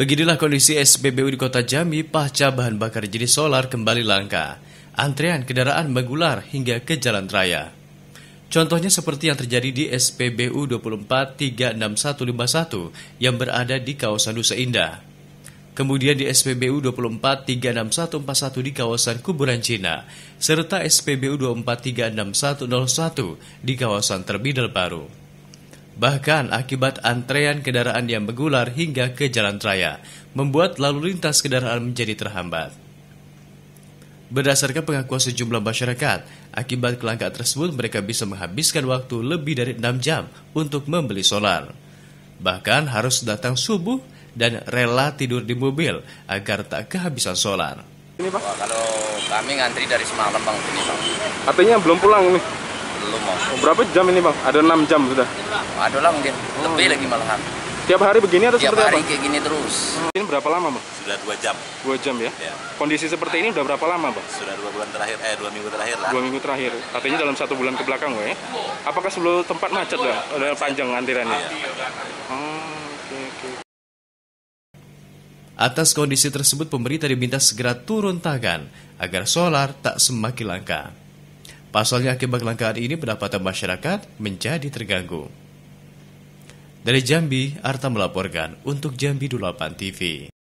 Beginilah kondisi SPBU di Kota Jambi pasca bahan bakar jenis solar kembali langka. Antrean kendaraan mengular hingga ke jalan raya. Contohnya seperti yang terjadi di SPBU 2436151 yang berada di kawasan Nusa Indah. Kemudian di SPBU 2436141 di kawasan Kuburan Cina, serta SPBU 2436101 di kawasan Terminal Baru. Bahkan akibat antrean kendaraan yang mengular hingga ke jalan raya, membuat lalu lintas kendaraan menjadi terhambat. Berdasarkan pengakuan sejumlah masyarakat, akibat kelangkaan tersebut mereka bisa menghabiskan waktu lebih dari 6 jam untuk membeli solar. Bahkan harus datang subuh dan rela tidur di mobil agar tak kehabisan solar. Ini, Pak. Kalau kami ngantri dari semalam Bang ini Bang. Artinya belum pulang ini belum mau oh, berapa jam ini bang ada enam jam sudah ada lah mungkin oh. lebih iya. lagi malahan tiap hari begini atau tiap seperti hari kayak gini terus ini berapa lama bang sudah dua jam dua jam ya? ya kondisi seperti ini udah berapa lama bang sudah dua bulan terakhir eh dua minggu terakhir lah dua minggu terakhir artinya dalam satu bulan ke belakang ya apakah sebelum tempat macet bang udah panjang antirannya? Iya. oh. Atas kondisi tersebut, pemerintah diminta segera turun tangan agar solar tak semakin langka. Pasalnya akibat kelangkaan ini pendapatan masyarakat menjadi terganggu. Dari Jambi, Arta melaporkan untuk Jambi 28 TV.